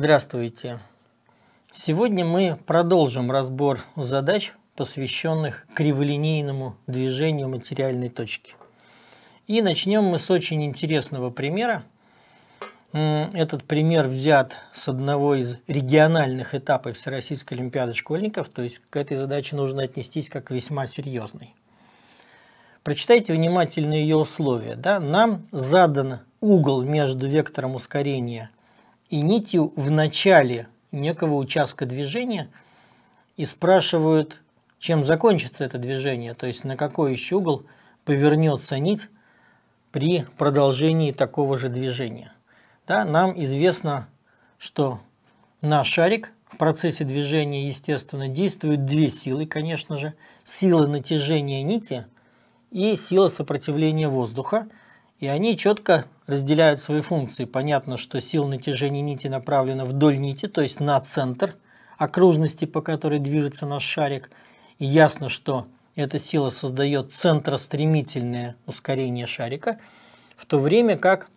Здравствуйте! Сегодня мы продолжим разбор задач, посвященных криволинейному движению материальной точки. И начнем мы с очень интересного примера. Этот пример взят с одного из региональных этапов Всероссийской Олимпиады школьников, то есть к этой задаче нужно отнестись как весьма серьезной. Прочитайте внимательно ее условия. Да? Нам задан угол между вектором ускорения и нитью в начале некого участка движения и спрашивают, чем закончится это движение, то есть на какой еще угол повернется нить при продолжении такого же движения. Да, нам известно, что на шарик в процессе движения, естественно, действуют две силы, конечно же. Сила натяжения нити и сила сопротивления воздуха. И они четко разделяют свои функции. Понятно, что сила натяжения нити направлена вдоль нити, то есть на центр окружности, по которой движется наш шарик. И ясно, что эта сила создает центростремительное ускорение шарика, в то время как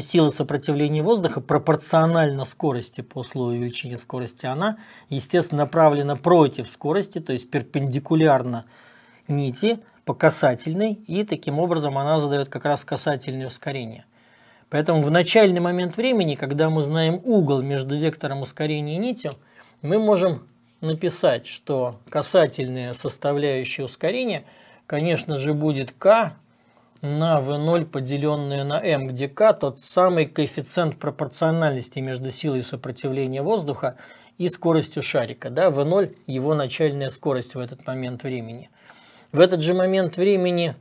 сила сопротивления воздуха пропорциональна скорости по условию увеличения скорости, она, естественно, направлена против скорости, то есть перпендикулярно нити, по касательной, и таким образом она задает как раз касательное ускорение. Поэтому в начальный момент времени, когда мы знаем угол между вектором ускорения и нитью, мы можем написать, что касательная составляющая ускорения, конечно же, будет k на v0 поделенное на m, где k тот самый коэффициент пропорциональности между силой сопротивления воздуха и скоростью шарика. Да? v0 его начальная скорость в этот момент времени – в этот же момент времени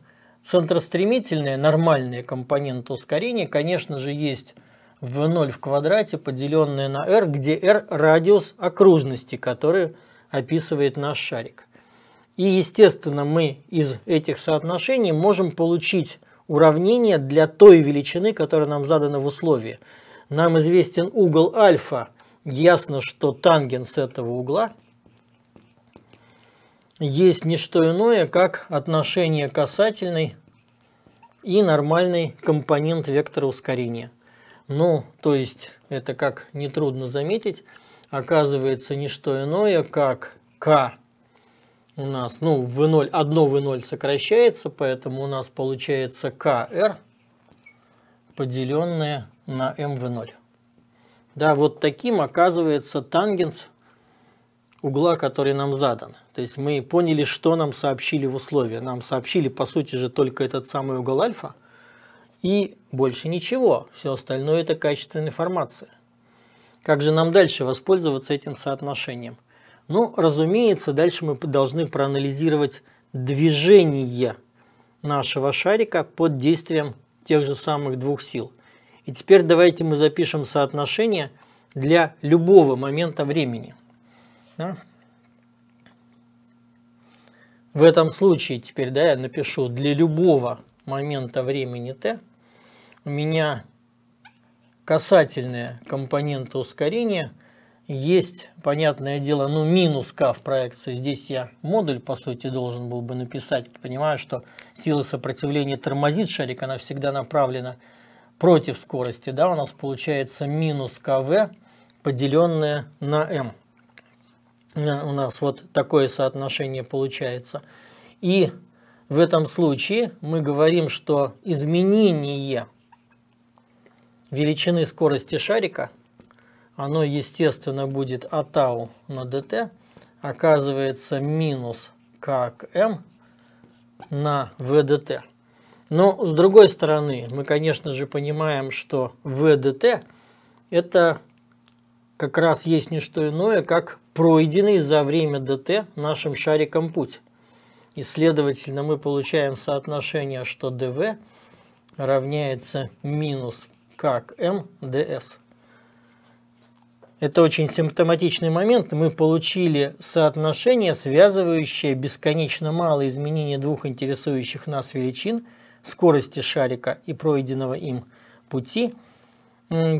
центростремительные, нормальные компоненты ускорения, конечно же, есть v0 в квадрате, поделенное на r, где r – радиус окружности, который описывает наш шарик. И, естественно, мы из этих соотношений можем получить уравнение для той величины, которая нам задана в условии. Нам известен угол альфа. Ясно, что тангенс этого угла – есть не что иное, как отношение касательной и нормальный компонент вектора ускорения. Ну, то есть, это как нетрудно заметить, оказывается не что иное, как k у нас, ну, v0, одно v0 сокращается, поэтому у нас получается kr, поделенное на mv0. Да, вот таким оказывается тангенс угла, который нам задан. То есть мы поняли, что нам сообщили в условии. Нам сообщили, по сути же, только этот самый угол альфа и больше ничего. Все остальное – это качественная информация. Как же нам дальше воспользоваться этим соотношением? Ну, разумеется, дальше мы должны проанализировать движение нашего шарика под действием тех же самых двух сил. И теперь давайте мы запишем соотношение для любого момента времени – да? В этом случае теперь да, я напишу для любого момента времени t у меня касательные компоненты ускорения есть, понятное дело, ну минус k в проекции. Здесь я модуль, по сути, должен был бы написать. Понимаю, что сила сопротивления тормозит шарик, она всегда направлена против скорости. Да, у нас получается минус kv, поделенное на m. У нас вот такое соотношение получается. И в этом случае мы говорим, что изменение величины скорости шарика, оно, естественно, будет от tau на дт, оказывается минус как м m на vdt. Но, с другой стороны, мы, конечно же, понимаем, что vdt – это как раз есть не что иное, как пройденный за время ДТ нашим шариком путь. И, следовательно, мы получаем соотношение, что ДВ равняется минус как к М Это очень симптоматичный момент. Мы получили соотношение, связывающее бесконечно малое изменение двух интересующих нас величин скорости шарика и пройденного им пути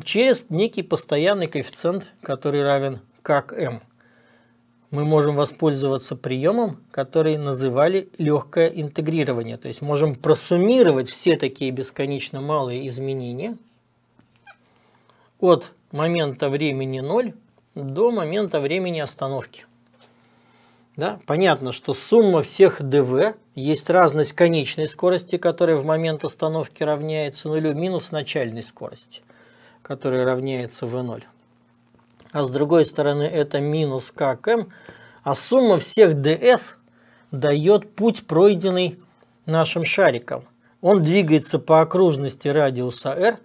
через некий постоянный коэффициент, который равен как к М мы можем воспользоваться приемом, который называли легкое интегрирование. То есть можем просуммировать все такие бесконечно малые изменения от момента времени 0 до момента времени остановки. Да? Понятно, что сумма всех dv, есть разность конечной скорости, которая в момент остановки равняется нулю, минус начальной скорости, которая равняется v0 а с другой стороны это минус ККМ, а сумма всех дс дает путь, пройденный нашим шариком. Он двигается по окружности радиуса r,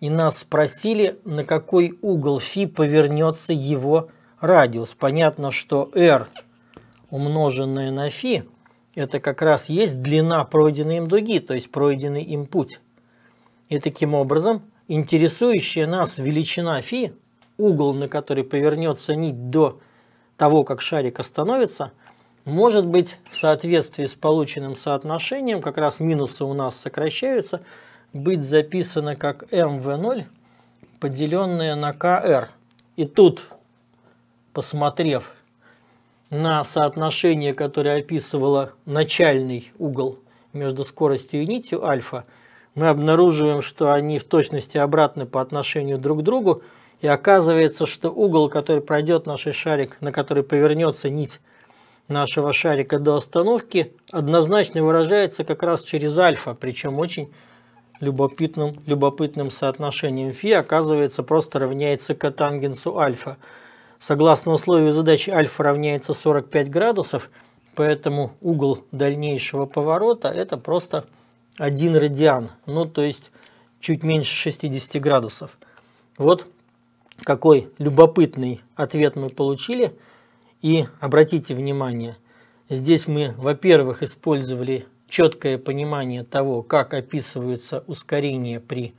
и нас спросили, на какой угол φ повернется его радиус. Понятно, что r умноженное на φ это как раз есть длина пройденной им дуги, то есть пройденный им путь. И таким образом интересующая нас величина φ угол, на который повернется нить до того, как шарик остановится, может быть в соответствии с полученным соотношением, как раз минусы у нас сокращаются, быть записано как mv0, поделенное на kr. И тут, посмотрев на соотношение, которое описывало начальный угол между скоростью и нитью альфа, мы обнаруживаем, что они в точности обратны по отношению друг к другу, и оказывается, что угол, который пройдет наш шарик, на который повернется нить нашего шарика до остановки, однозначно выражается как раз через альфа, причем очень любопытным, любопытным соотношением φ оказывается просто равняется котангенсу альфа. Согласно условию задачи альфа равняется 45 градусов, поэтому угол дальнейшего поворота это просто один радиан, ну то есть чуть меньше 60 градусов. Вот какой любопытный ответ мы получили. И обратите внимание, здесь мы, во-первых, использовали четкое понимание того, как описываются ускорения при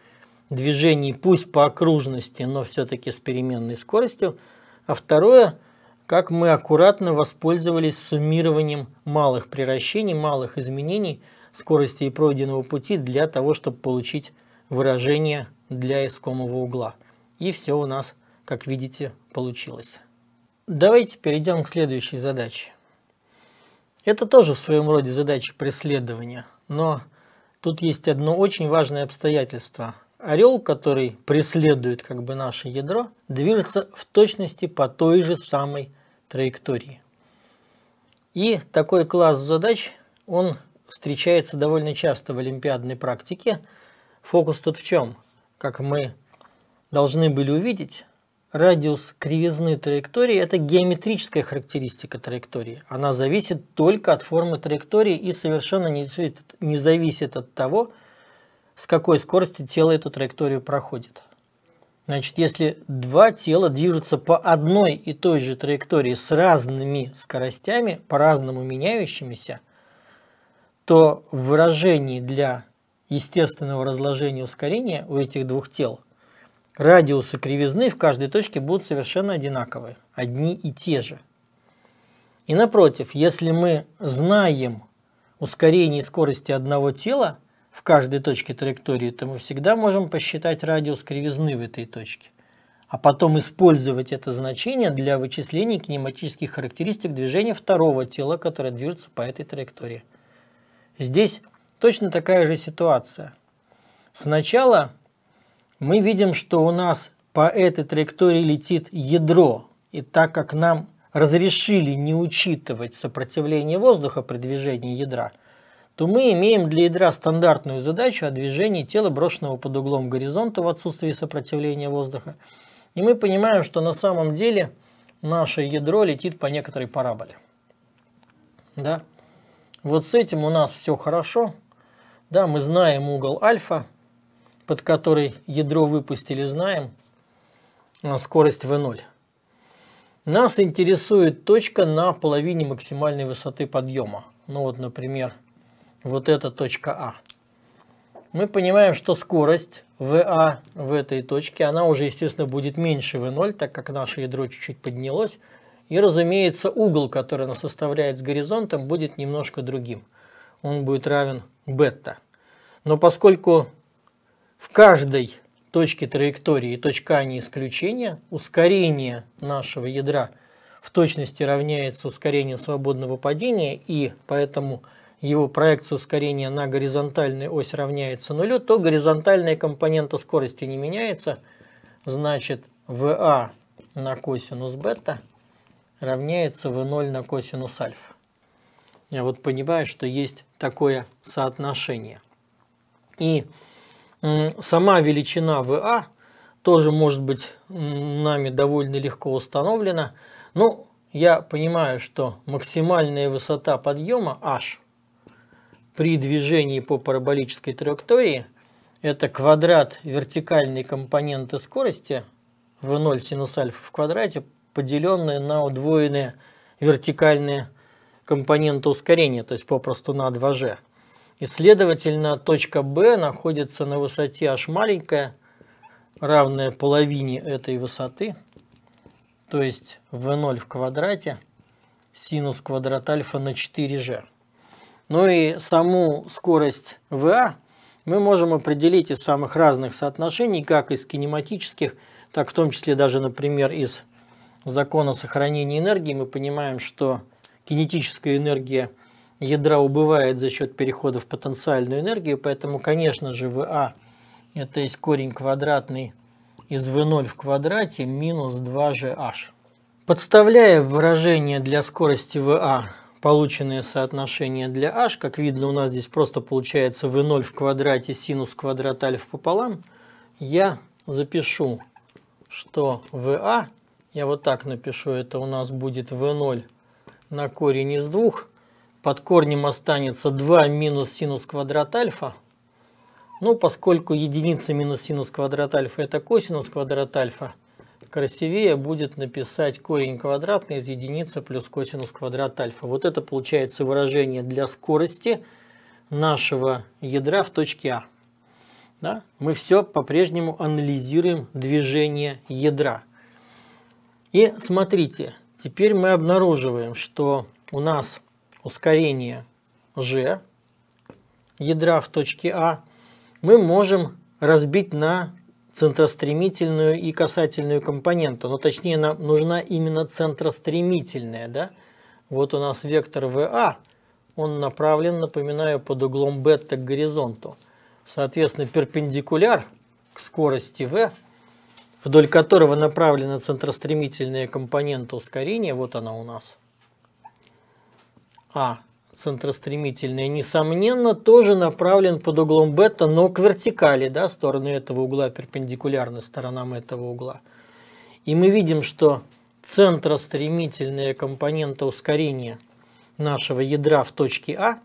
движении, пусть по окружности, но все-таки с переменной скоростью. А второе, как мы аккуратно воспользовались суммированием малых приращений, малых изменений скорости и пройденного пути для того, чтобы получить выражение для искомого угла. И все у нас, как видите, получилось. Давайте перейдем к следующей задаче. Это тоже в своем роде задача преследования, но тут есть одно очень важное обстоятельство. Орел, который преследует как бы наше ядро, движется в точности по той же самой траектории. И такой класс задач, он встречается довольно часто в олимпиадной практике. Фокус тут в чем? Как мы должны были увидеть, радиус кривизны траектории – это геометрическая характеристика траектории. Она зависит только от формы траектории и совершенно не зависит, не зависит от того, с какой скоростью тело эту траекторию проходит. Значит, если два тела движутся по одной и той же траектории с разными скоростями, по-разному меняющимися, то в выражении для естественного разложения ускорения у этих двух тел радиусы кривизны в каждой точке будут совершенно одинаковые, одни и те же. И напротив, если мы знаем ускорение и скорости одного тела в каждой точке траектории, то мы всегда можем посчитать радиус кривизны в этой точке, а потом использовать это значение для вычисления кинематических характеристик движения второго тела, которое движется по этой траектории. Здесь точно такая же ситуация. Сначала мы видим, что у нас по этой траектории летит ядро. И так как нам разрешили не учитывать сопротивление воздуха при движении ядра, то мы имеем для ядра стандартную задачу о движении тела, брошенного под углом горизонта в отсутствии сопротивления воздуха. И мы понимаем, что на самом деле наше ядро летит по некоторой параболе. Да? Вот с этим у нас все хорошо. Да, мы знаем угол альфа, под который ядро выпустили, знаем. Скорость V0. Нас интересует точка на половине максимальной высоты подъема. Ну вот, например, вот эта точка А. Мы понимаем, что скорость VA а в этой точке, она уже, естественно, будет меньше V0, так как наше ядро чуть-чуть поднялось. И, разумеется, угол, который нас составляет с горизонтом, будет немножко другим. Он будет равен бета. Но поскольку в каждой точке траектории точка не исключения ускорение нашего ядра в точности равняется ускорению свободного падения, и поэтому его проекция ускорения на горизонтальную ось равняется нулю, то горизонтальная компонента скорости не меняется, значит VA на косинус бета равняется V0 на косинус альфа. Я вот понимаю, что есть такое соотношение. И Сама величина VA а тоже может быть нами довольно легко установлена. но ну, я понимаю, что максимальная высота подъема h при движении по параболической траектории это квадрат вертикальной компоненты скорости v0 синус альфа в квадрате, поделенное на удвоенные вертикальные компоненты ускорения, то есть попросту на 2g. И, следовательно, точка B находится на высоте h маленькая, равная половине этой высоты, то есть v0 в квадрате синус квадрат альфа на 4g. Ну и саму скорость va мы можем определить из самых разных соотношений, как из кинематических, так в том числе даже, например, из закона сохранения энергии. Мы понимаем, что кинетическая энергия – ядра убывает за счет перехода в потенциальную энергию, поэтому, конечно же, ВА это есть корень квадратный из В 0 в квадрате минус 2GH. Подставляя выражение для скорости ВА, полученное соотношение для h, как видно у нас здесь просто получается В 0 в квадрате синус квадрат альф пополам, я запишу, что ВА, я вот так напишу, это у нас будет В 0 на корень из двух под корнем останется 2 минус синус квадрат альфа. Ну, поскольку единица минус синус квадрат альфа это косинус квадрат альфа, красивее будет написать корень квадратный из единицы плюс косинус квадрат альфа. Вот это получается выражение для скорости нашего ядра в точке А. Да? Мы все по-прежнему анализируем движение ядра. И смотрите, теперь мы обнаруживаем, что у нас ускорение g ядра в точке А мы можем разбить на центростремительную и касательную компоненту. Но ну, точнее нам нужна именно центростремительная. Да? Вот у нас вектор ВА, он направлен, напоминаю, под углом бета к горизонту. Соответственно, перпендикуляр к скорости V, вдоль которого направлена центростремительная компонента ускорения, вот она у нас – а, центростремительная, несомненно, тоже направлен под углом бета, но к вертикали, да, стороны этого угла перпендикулярны сторонам этого угла. И мы видим, что центростремительная компонента ускорения нашего ядра в точке А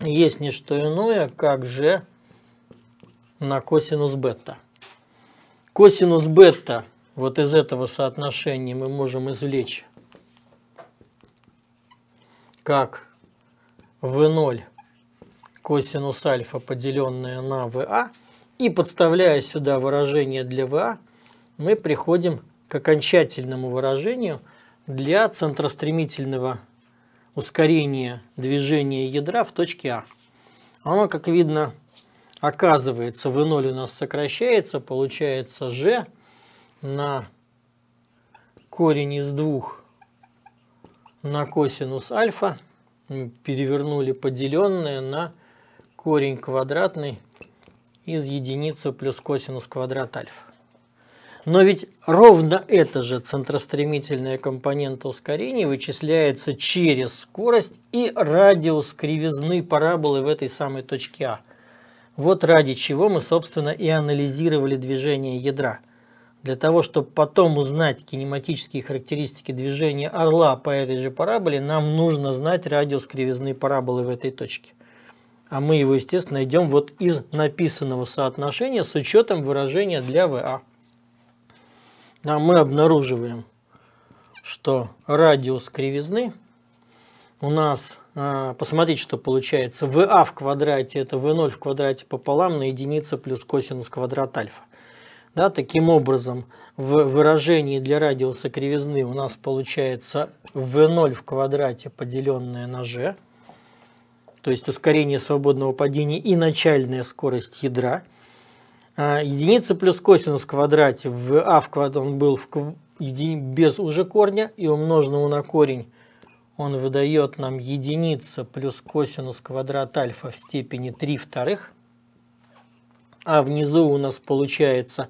есть не что иное, как же на косинус бета. Косинус бета вот из этого соотношения мы можем извлечь как v0 косинус альфа, поделенное на ва и подставляя сюда выражение для ва мы приходим к окончательному выражению для центростремительного ускорения движения ядра в точке А. Оно, как видно, оказывается, в 0 у нас сокращается, получается G на корень из двух на косинус альфа, перевернули поделенное на корень квадратный из единицы плюс косинус квадрат альфа. Но ведь ровно эта же центростремительная компонента ускорения вычисляется через скорость и радиус кривизны параболы в этой самой точке А. Вот ради чего мы, собственно, и анализировали движение ядра – для того, чтобы потом узнать кинематические характеристики движения орла по этой же параболе, нам нужно знать радиус кривизны параболы в этой точке. А мы его, естественно, найдем вот из написанного соотношения с учетом выражения для ВА. А мы обнаруживаем, что радиус кривизны у нас, а, посмотрите, что получается, ВА в квадрате это В0 в квадрате пополам на единица плюс косинус квадрат альфа. Да, таким образом, в выражении для радиуса кривизны у нас получается v0 в квадрате, поделенное на g, то есть ускорение свободного падения и начальная скорость ядра. А, единица плюс косинус в квадрате в а в квадрате он был в еди... без уже корня и умноженного на корень он выдает нам единица плюс косинус квадрат альфа в степени 3 вторых а внизу у нас получается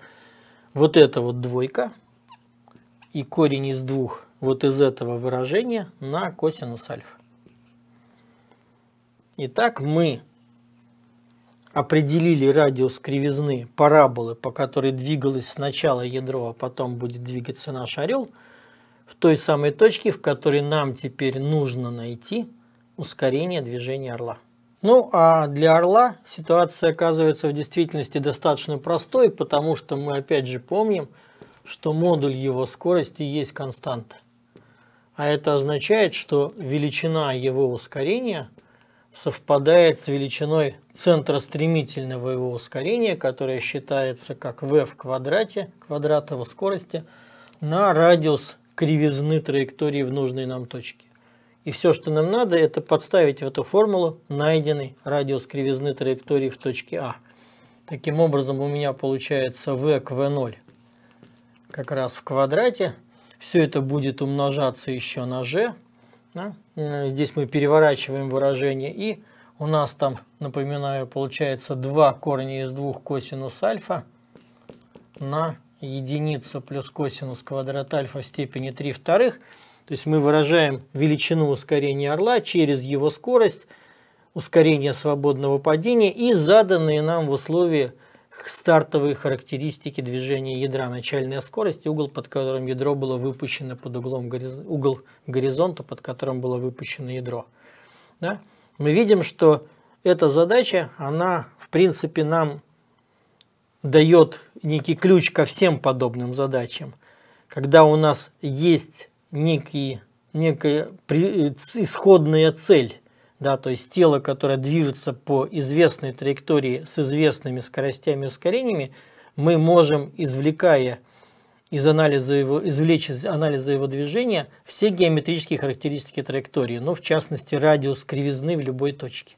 вот эта вот двойка и корень из двух вот из этого выражения на косинус альфа. Итак, мы определили радиус кривизны параболы, по которой двигалось сначала ядро, а потом будет двигаться наш орел, в той самой точке, в которой нам теперь нужно найти ускорение движения орла. Ну, а для Орла ситуация оказывается в действительности достаточно простой, потому что мы опять же помним, что модуль его скорости есть константа. А это означает, что величина его ускорения совпадает с величиной центра стремительного его ускорения, которое считается как v в квадрате, квадрат его скорости, на радиус кривизны траектории в нужной нам точке. И все, что нам надо, это подставить в эту формулу найденный радиус кривизны траектории в точке А. Таким образом у меня получается v к v0 как раз в квадрате. Все это будет умножаться еще на g. Да? Э, здесь мы переворачиваем выражение и у нас там, напоминаю, получается 2 корня из 2 косинус альфа на единицу плюс косинус квадрат альфа в степени 3 вторых. То есть мы выражаем величину ускорения орла через его скорость, ускорение свободного падения и заданные нам в условии стартовые характеристики движения ядра, начальная скорость и угол, под которым ядро было выпущено под углом гориз... угол горизонта, под которым было выпущено ядро. Да? Мы видим, что эта задача, она в принципе нам дает некий ключ ко всем подобным задачам. Когда у нас есть некий некая исходная цель, да, то есть тело, которое движется по известной траектории с известными скоростями и ускорениями, мы можем, извлекая из анализа его, извлечь из анализа его движения все геометрические характеристики траектории, ну, в частности, радиус кривизны в любой точке.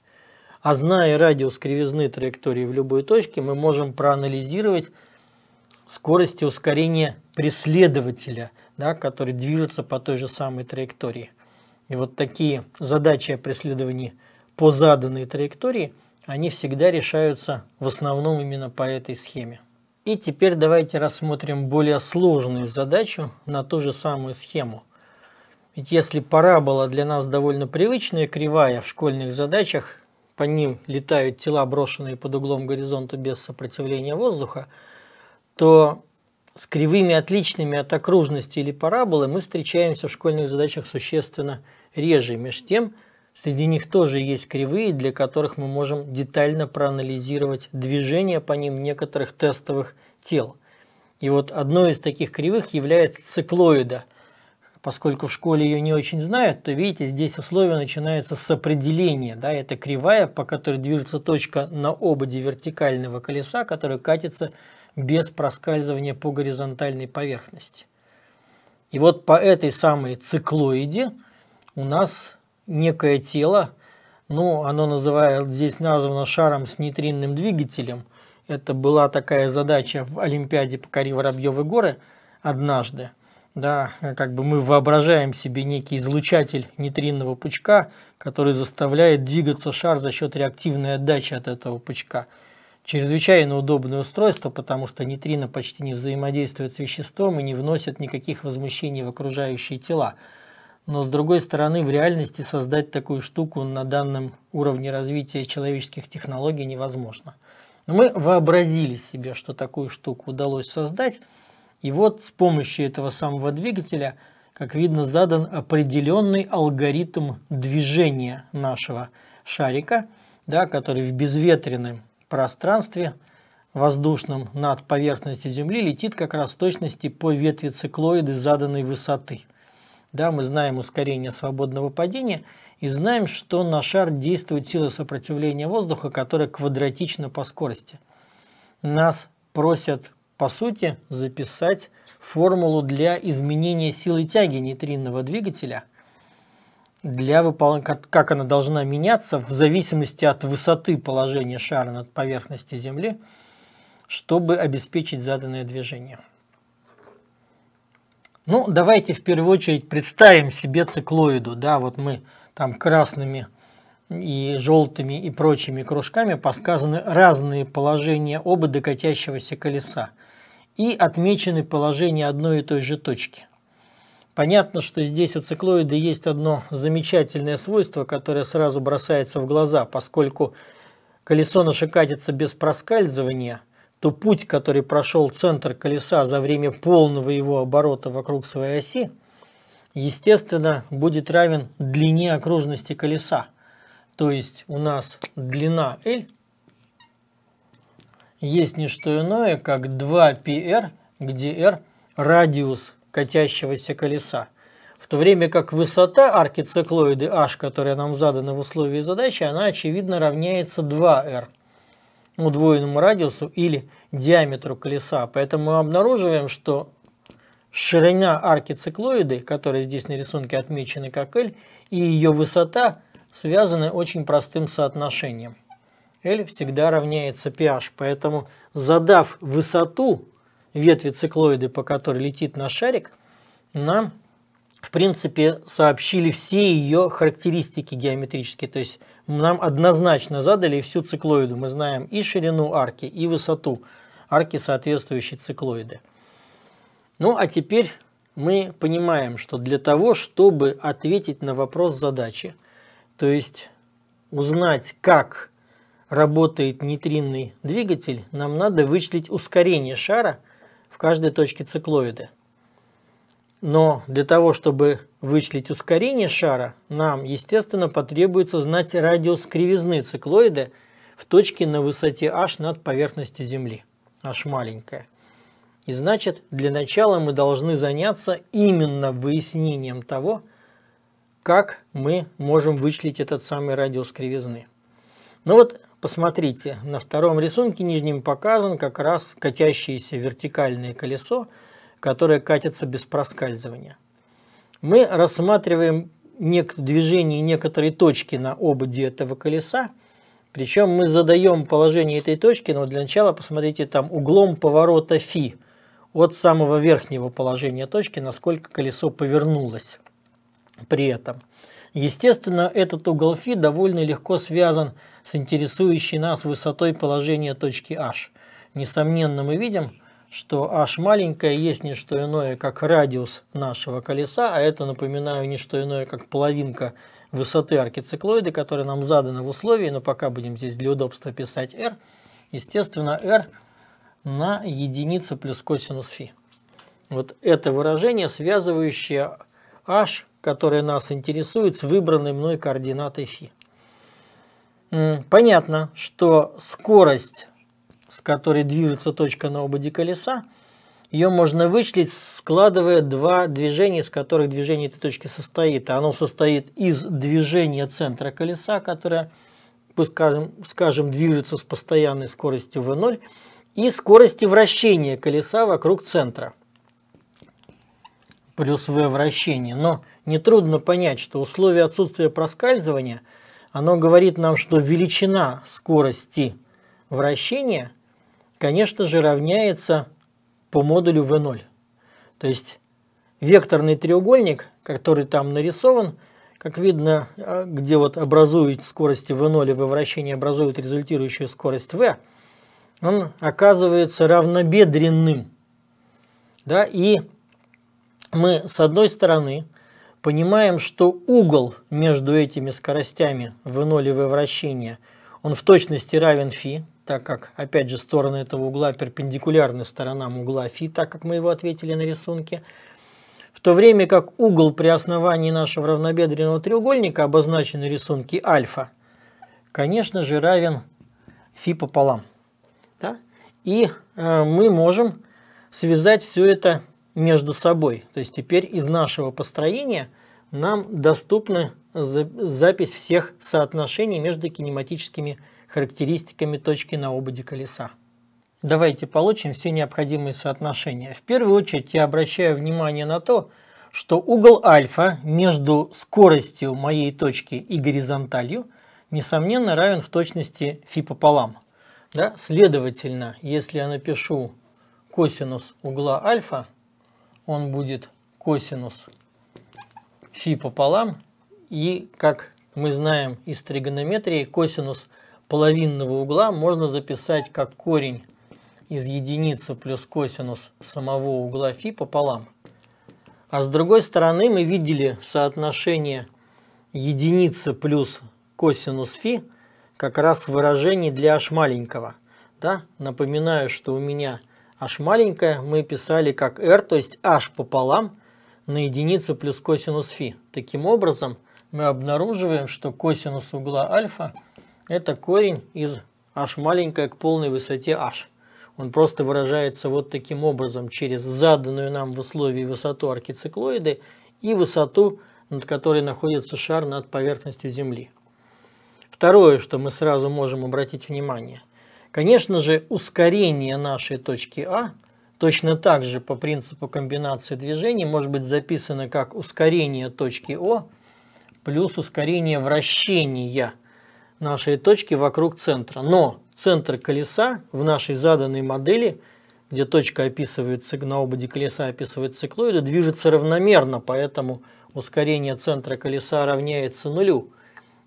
А зная радиус кривизны траектории в любой точке, мы можем проанализировать скорости ускорения преследователя, да, который движется по той же самой траектории. И вот такие задачи о преследовании по заданной траектории, они всегда решаются в основном именно по этой схеме. И теперь давайте рассмотрим более сложную задачу на ту же самую схему. Ведь если парабола для нас довольно привычная кривая в школьных задачах, по ним летают тела, брошенные под углом горизонта без сопротивления воздуха, то с кривыми отличными от окружности или параболы мы встречаемся в школьных задачах существенно реже. Меж тем, среди них тоже есть кривые, для которых мы можем детально проанализировать движение по ним некоторых тестовых тел. И вот одной из таких кривых является циклоида. Поскольку в школе ее не очень знают, то видите, здесь условие начинается с определения. Да, это кривая, по которой движется точка на ободе вертикального колеса, которая катится без проскальзывания по горизонтальной поверхности. И вот по этой самой циклоиде у нас некое тело, ну, оно называют, здесь названо шаром с нейтринным двигателем. Это была такая задача в Олимпиаде «Покори Воробьевы горы» однажды. Да, как бы мы воображаем себе некий излучатель нейтринного пучка, который заставляет двигаться шар за счет реактивной отдачи от этого пучка – Чрезвычайно удобное устройство, потому что нейтрино почти не взаимодействует с веществом и не вносит никаких возмущений в окружающие тела. Но с другой стороны, в реальности создать такую штуку на данном уровне развития человеческих технологий невозможно. Но мы вообразили себе, что такую штуку удалось создать, и вот с помощью этого самого двигателя, как видно, задан определенный алгоритм движения нашего шарика, да, который в безветренном пространстве воздушном над поверхностью Земли летит как раз в точности по ветви циклоиды заданной высоты. Да, мы знаем ускорение свободного падения и знаем, что на шар действует сила сопротивления воздуха, которая квадратична по скорости. Нас просят, по сути, записать формулу для изменения силы тяги нейтринного двигателя – для выполнения, как, она должна меняться в зависимости от высоты положения шара над поверхностью Земли, чтобы обеспечить заданное движение. Ну, давайте в первую очередь представим себе циклоиду. Да, вот мы там красными и желтыми и прочими кружками подсказаны разные положения обода катящегося колеса и отмечены положения одной и той же точки. Понятно, что здесь у циклоида есть одно замечательное свойство, которое сразу бросается в глаза, поскольку колесо наше катится без проскальзывания, то путь, который прошел центр колеса за время полного его оборота вокруг своей оси, естественно, будет равен длине окружности колеса. То есть у нас длина L есть не что иное, как 2πr, где r – радиус катящегося колеса. В то время как высота арки циклоиды h, которая нам задана в условии задачи, она очевидно равняется 2r удвоенному радиусу или диаметру колеса. Поэтому мы обнаруживаем, что ширина арки циклоиды, которая здесь на рисунке отмечена как L, и ее высота связаны очень простым соотношением. L всегда равняется pH, поэтому задав высоту ветви циклоиды, по которой летит наш шарик, нам, в принципе, сообщили все ее характеристики геометрические. То есть нам однозначно задали всю циклоиду. Мы знаем и ширину арки, и высоту арки соответствующей циклоиды. Ну а теперь мы понимаем, что для того, чтобы ответить на вопрос задачи, то есть узнать, как работает нейтринный двигатель, нам надо вычислить ускорение шара в каждой точке циклоида. Но для того, чтобы вычислить ускорение шара, нам, естественно, потребуется знать радиус кривизны циклоида в точке на высоте h над поверхностью Земли. h маленькая. И значит, для начала мы должны заняться именно выяснением того, как мы можем вычислить этот самый радиус кривизны. Ну вот Посмотрите, на втором рисунке нижним показан как раз катящееся вертикальное колесо, которое катится без проскальзывания. Мы рассматриваем движение некоторой точки на ободе этого колеса, причем мы задаем положение этой точки, но для начала посмотрите там углом поворота φ от самого верхнего положения точки, насколько колесо повернулось при этом. Естественно, этот угол φ довольно легко связан с с интересующей нас высотой положения точки h. Несомненно, мы видим, что h маленькая есть не что иное, как радиус нашего колеса, а это, напоминаю, не что иное, как половинка высоты аркициклоида, которая нам задана в условии, но пока будем здесь для удобства писать r. Естественно, r на единицу плюс косинус φ. Вот это выражение, связывающее h, которое нас интересует, с выбранной мной координатой φ. Понятно, что скорость, с которой движется точка на ободе колеса, ее можно вычислить, складывая два движения, из которых движение этой точки состоит. Оно состоит из движения центра колеса, которое, скажем, скажем движется с постоянной скоростью v0, и скорости вращения колеса вокруг центра плюс v вращение. Но нетрудно понять, что условия отсутствия проскальзывания – оно говорит нам, что величина скорости вращения, конечно же, равняется по модулю V0. То есть векторный треугольник, который там нарисован, как видно, а, где вот образуют скорости V0 и V вращение образуют результирующую скорость V, он оказывается равнобедренным. Да, и мы с одной стороны понимаем, что угол между этими скоростями в 0 и v вращения, он в точности равен φ, так как, опять же, стороны этого угла перпендикулярны сторонам угла φ, так как мы его ответили на рисунке, в то время как угол при основании нашего равнобедренного треугольника, обозначенный в рисунке альфа, конечно же, равен фи пополам. Да? И э, мы можем связать все это между собой. То есть теперь из нашего построения нам доступна запись всех соотношений между кинематическими характеристиками точки на ободе колеса. Давайте получим все необходимые соотношения. В первую очередь я обращаю внимание на то, что угол альфа между скоростью моей точки и горизонталью несомненно равен в точности фи пополам. Да? Следовательно, если я напишу косинус угла альфа, он будет косинус фи пополам. И, как мы знаем из тригонометрии, косинус половинного угла можно записать как корень из единицы плюс косинус самого угла фи пополам. А с другой стороны мы видели соотношение единицы плюс косинус фи как раз в выражении для аж маленького. Да? Напоминаю, что у меня h маленькая мы писали как r, то есть h пополам на единицу плюс косинус фи. Таким образом, мы обнаруживаем, что косинус угла альфа это корень из h маленькая к полной высоте h. Он просто выражается вот таким образом, через заданную нам в условии высоту аркициклоиды и высоту, над которой находится шар над поверхностью Земли. Второе, что мы сразу можем обратить внимание – Конечно же, ускорение нашей точки А точно так же по принципу комбинации движений может быть записано как ускорение точки О плюс ускорение вращения нашей точки вокруг центра. Но центр колеса в нашей заданной модели, где точка описывает, на ободе колеса описывает циклоиды, движется равномерно, поэтому ускорение центра колеса равняется нулю.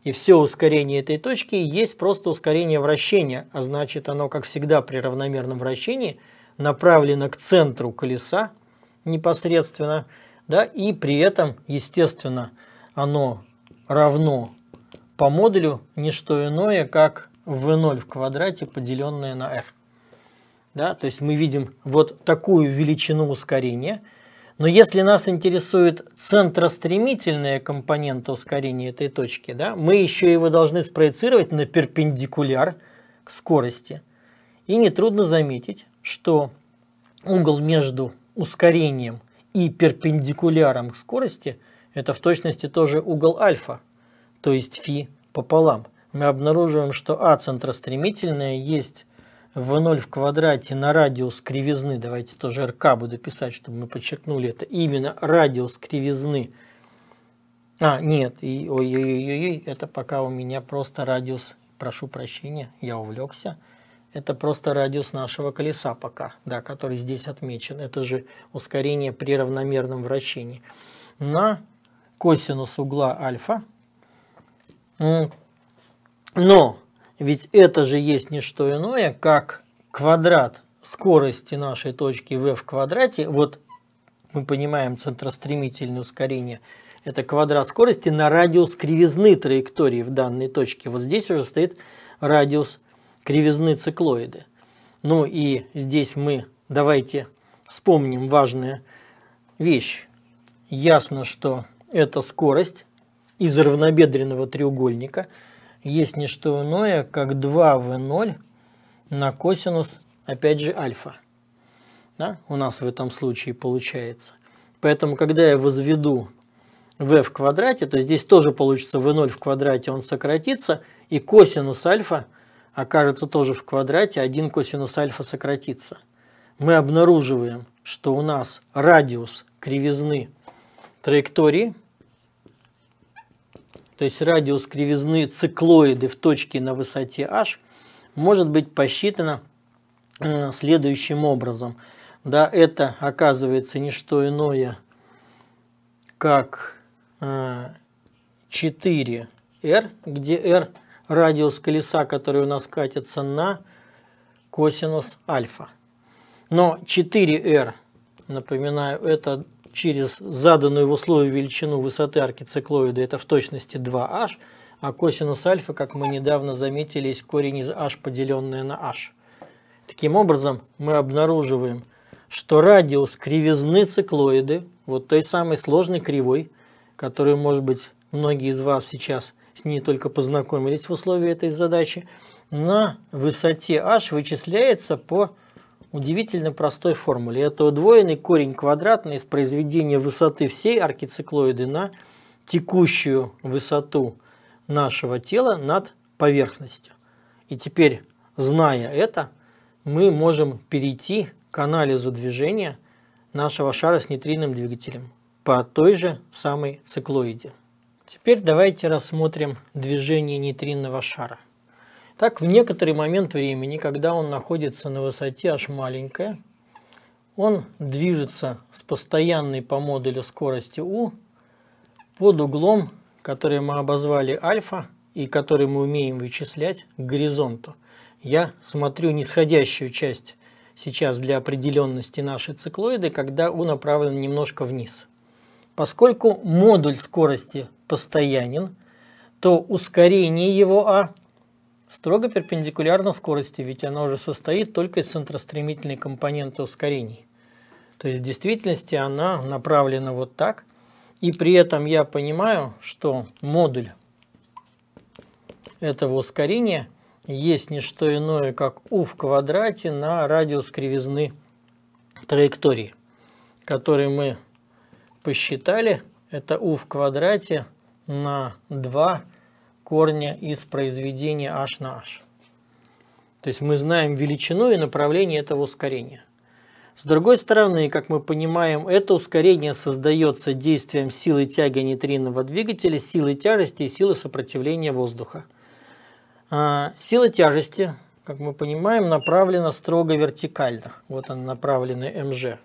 И все ускорение этой точки есть просто ускорение вращения, а значит оно, как всегда при равномерном вращении, направлено к центру колеса непосредственно, да, и при этом, естественно, оно равно по модулю не что иное, как v0 в квадрате, поделенное на r. Да, то есть мы видим вот такую величину ускорения – но если нас интересует центростремительная компонента ускорения этой точки, да, мы еще его должны спроецировать на перпендикуляр к скорости. И нетрудно заметить, что угол между ускорением и перпендикуляром к скорости это в точности тоже угол альфа, то есть φ пополам. Мы обнаруживаем, что А центростремительная есть v0 в квадрате на радиус кривизны, давайте тоже РК буду писать, чтобы мы подчеркнули это, именно радиус кривизны. А, нет, ой-ой-ой, это пока у меня просто радиус, прошу прощения, я увлекся. Это просто радиус нашего колеса пока, да, который здесь отмечен. Это же ускорение при равномерном вращении. На косинус угла альфа. Но ведь это же есть не что иное, как квадрат скорости нашей точки v в квадрате. Вот мы понимаем центростремительное ускорение. Это квадрат скорости на радиус кривизны траектории в данной точке. Вот здесь уже стоит радиус кривизны циклоиды. Ну и здесь мы давайте вспомним важную вещь. Ясно, что это скорость из равнобедренного треугольника – есть не что иное, как 2 в 0 на косинус, опять же, альфа. Да? У нас в этом случае получается. Поэтому, когда я возведу в в квадрате, то здесь тоже получится в 0 в квадрате, он сократится, и косинус альфа окажется тоже в квадрате, один косинус альфа сократится. Мы обнаруживаем, что у нас радиус кривизны траектории – то есть радиус кривизны циклоиды в точке на высоте h, может быть посчитано э, следующим образом. Да, это оказывается не что иное, как 4r, э, где r радиус колеса, который у нас катится на косинус альфа. Но 4r, напоминаю, это через заданную в условии величину высоты арки циклоида, это в точности 2h, а косинус альфа, как мы недавно заметили, есть корень из h, поделенное на h. Таким образом, мы обнаруживаем, что радиус кривизны циклоиды, вот той самой сложной кривой, которую, может быть, многие из вас сейчас с ней только познакомились в условии этой задачи, на высоте h вычисляется по удивительно простой формуле. Это удвоенный корень квадратный из произведения высоты всей аркициклоиды на текущую высоту нашего тела над поверхностью. И теперь, зная это, мы можем перейти к анализу движения нашего шара с нейтринным двигателем по той же самой циклоиде. Теперь давайте рассмотрим движение нейтринного шара. Так, в некоторый момент времени, когда он находится на высоте аж маленькая, он движется с постоянной по модулю скорости u под углом, который мы обозвали альфа и который мы умеем вычислять к горизонту. Я смотрю нисходящую часть сейчас для определенности нашей циклоиды, когда u направлен немножко вниз. Поскольку модуль скорости постоянен, то ускорение его а строго перпендикулярно скорости, ведь она уже состоит только из центростремительной компоненты ускорений. То есть в действительности она направлена вот так, и при этом я понимаю, что модуль этого ускорения есть не что иное, как u в квадрате на радиус кривизны траектории, который мы посчитали. Это u в квадрате на 2 корня из произведения h на h. То есть мы знаем величину и направление этого ускорения. С другой стороны, как мы понимаем, это ускорение создается действием силы тяги нейтринного двигателя, силы тяжести и силы сопротивления воздуха. А, сила тяжести, как мы понимаем, направлена строго вертикально. Вот она направлена МЖ.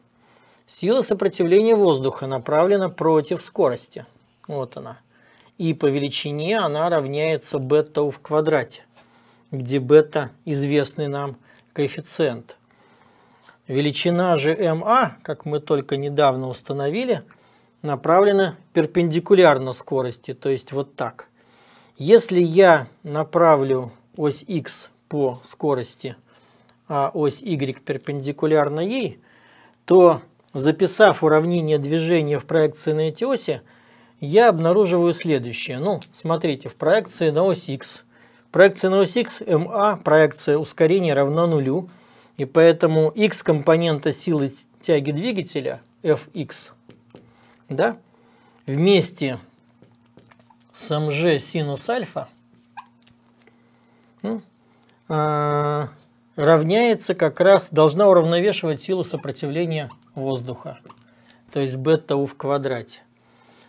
Сила сопротивления воздуха направлена против скорости. Вот она и по величине она равняется бета в квадрате, где бета известный нам коэффициент. Величина же ма, как мы только недавно установили, направлена перпендикулярно скорости, то есть вот так. Если я направлю ось х по скорости, а ось y перпендикулярна ей, то записав уравнение движения в проекции на эти оси, я обнаруживаю следующее. Ну, смотрите, в проекции на ось X. Проекция на ось X, MA, проекция ускорения равна нулю. И поэтому X компонента силы тяги двигателя, Fx, да, вместе с mg синус альфа а, равняется как раз, должна уравновешивать силу сопротивления воздуха. То есть бета u в квадрате.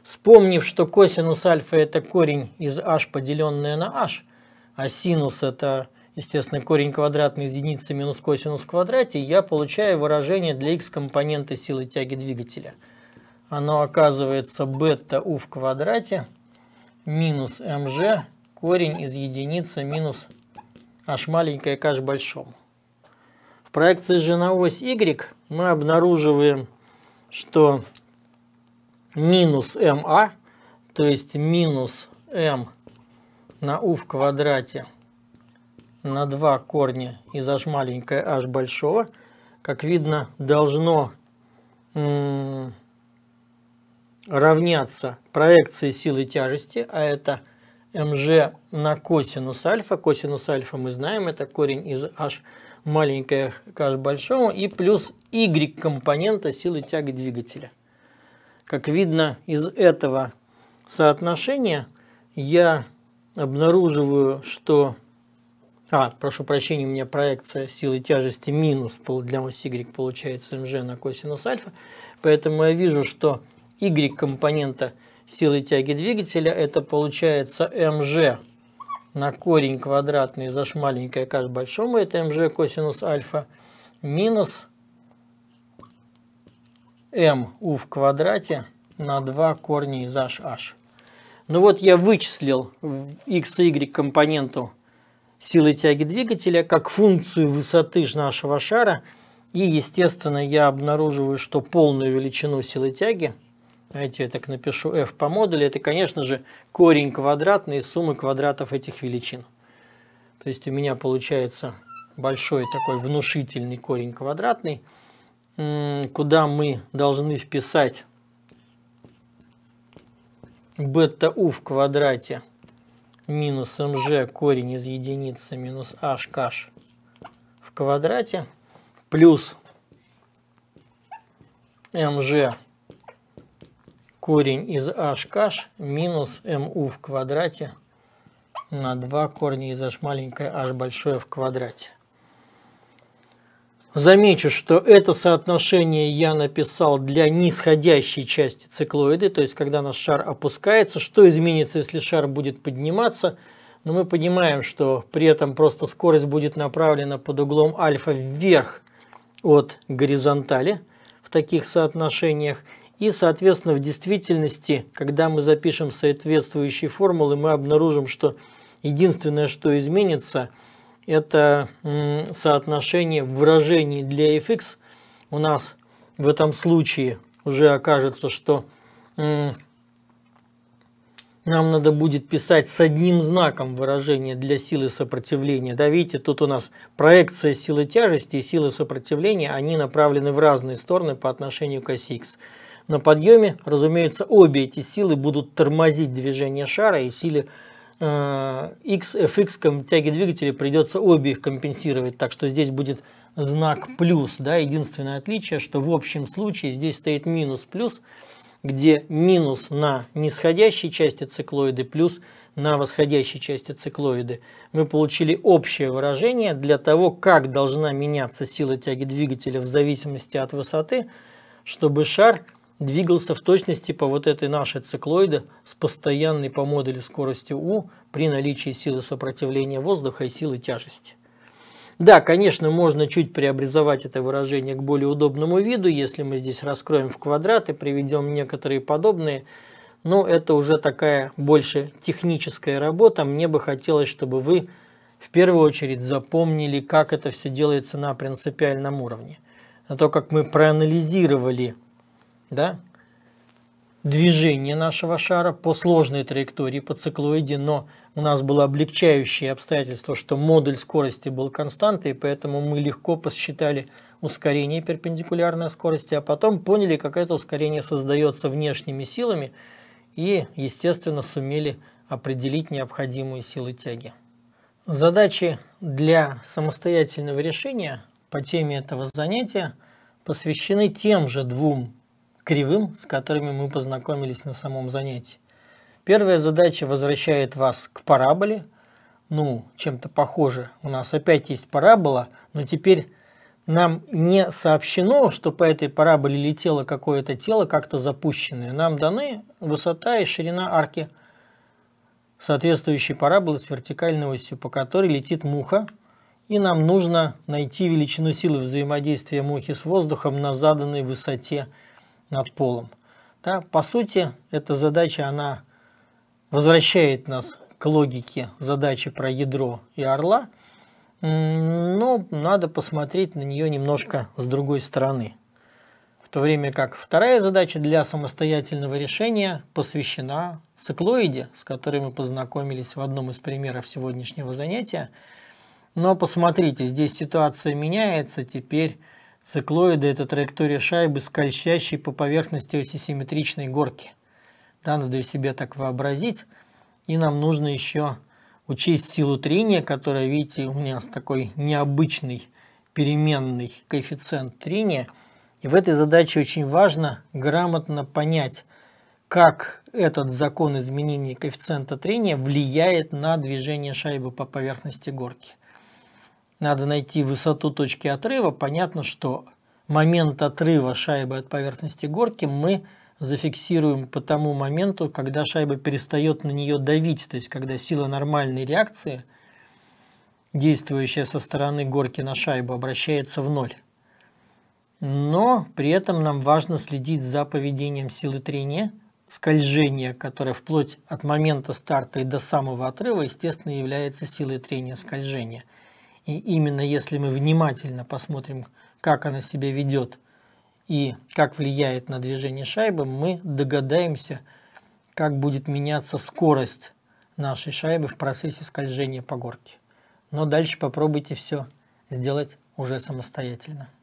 Вспомнив, что косинус альфа это корень из h, поделенное на h, а синус это, естественно, корень квадратный из единицы минус косинус в квадрате, я получаю выражение для x компонента силы тяги двигателя. Оно оказывается бета u в квадрате минус mg корень из единицы минус h маленькое к h большому. В проекции же на ось y мы обнаруживаем, что минус МА, то есть минус М на У в квадрате на 2 корня из h маленькое, h большого, как видно, должно равняться проекции силы тяжести, а это mg на косинус альфа. Косинус альфа мы знаем, это корень из h маленькое к h большому и плюс y компонента силы тяги двигателя. Как видно из этого соотношения, я обнаруживаю, что... А, прошу прощения, у меня проекция силы тяжести минус для ось y получается mg на косинус альфа. Поэтому я вижу, что y компонента силы тяги двигателя это получается mg на корень квадратный за маленькое к большому, это mg косинус альфа минус mu в квадрате на 2 корня из hh. Ну вот я вычислил x и y компоненту силы тяги двигателя как функцию высоты нашего шара. И, естественно, я обнаруживаю, что полную величину силы тяги, давайте я так напишу f по модулю, это, конечно же, корень квадратный из суммы квадратов этих величин. То есть у меня получается большой такой внушительный корень квадратный – куда мы должны вписать бета у в квадрате минус мж корень из единицы минус h каш в квадрате плюс мж корень из h каш минус mu в квадрате на 2 корня из h маленькое h большое в квадрате. Замечу, что это соотношение я написал для нисходящей части циклоиды, то есть когда наш шар опускается. Что изменится, если шар будет подниматься? Но мы понимаем, что при этом просто скорость будет направлена под углом альфа вверх от горизонтали в таких соотношениях. И, соответственно, в действительности, когда мы запишем соответствующие формулы, мы обнаружим, что единственное, что изменится – это соотношение выражений для fx. У нас в этом случае уже окажется, что нам надо будет писать с одним знаком выражение для силы сопротивления. Да, видите, тут у нас проекция силы тяжести и силы сопротивления, они направлены в разные стороны по отношению к оси x. На подъеме, разумеется, обе эти силы будут тормозить движение шара и силе сопротивления Э, X XFX тяги двигателя придется обе их компенсировать, так что здесь будет знак плюс, да, единственное отличие, что в общем случае здесь стоит минус плюс, где минус на нисходящей части циклоиды, плюс на восходящей части циклоиды. Мы получили общее выражение для того, как должна меняться сила тяги двигателя в зависимости от высоты, чтобы шар двигался в точности по вот этой нашей циклоиде с постоянной по модели скоростью U при наличии силы сопротивления воздуха и силы тяжести. Да, конечно, можно чуть преобразовать это выражение к более удобному виду, если мы здесь раскроем в квадрат и приведем некоторые подобные, но это уже такая больше техническая работа. Мне бы хотелось, чтобы вы в первую очередь запомнили, как это все делается на принципиальном уровне. на то, как мы проанализировали да, движение нашего шара по сложной траектории, по циклоиде, но у нас было облегчающее обстоятельство, что модуль скорости был константой, поэтому мы легко посчитали ускорение перпендикулярной скорости, а потом поняли, как это ускорение создается внешними силами и, естественно, сумели определить необходимые силы тяги. Задачи для самостоятельного решения по теме этого занятия посвящены тем же двум кривым, с которыми мы познакомились на самом занятии. Первая задача возвращает вас к параболе. Ну, чем-то похоже. У нас опять есть парабола, но теперь нам не сообщено, что по этой параболе летело какое-то тело, как-то запущенное. Нам даны высота и ширина арки соответствующей параболы с вертикальной осью, по которой летит муха. И нам нужно найти величину силы взаимодействия мухи с воздухом на заданной высоте над полом. Да, по сути, эта задача, она возвращает нас к логике задачи про ядро и орла, но надо посмотреть на нее немножко с другой стороны. В то время как вторая задача для самостоятельного решения посвящена циклоиде, с которой мы познакомились в одном из примеров сегодняшнего занятия. Но посмотрите, здесь ситуация меняется, теперь Циклоиды – это траектория шайбы, скользящей по поверхности осисимметричной горки. Да, надо себе так вообразить. И нам нужно еще учесть силу трения, которая, видите, у нас такой необычный переменный коэффициент трения. И в этой задаче очень важно грамотно понять, как этот закон изменения коэффициента трения влияет на движение шайбы по поверхности горки надо найти высоту точки отрыва. Понятно, что момент отрыва шайбы от поверхности горки мы зафиксируем по тому моменту, когда шайба перестает на нее давить, то есть когда сила нормальной реакции, действующая со стороны горки на шайбу, обращается в ноль. Но при этом нам важно следить за поведением силы трения, скольжение, которое вплоть от момента старта и до самого отрыва, естественно, является силой трения скольжения – и именно если мы внимательно посмотрим, как она себя ведет и как влияет на движение шайбы, мы догадаемся, как будет меняться скорость нашей шайбы в процессе скольжения по горке. Но дальше попробуйте все сделать уже самостоятельно.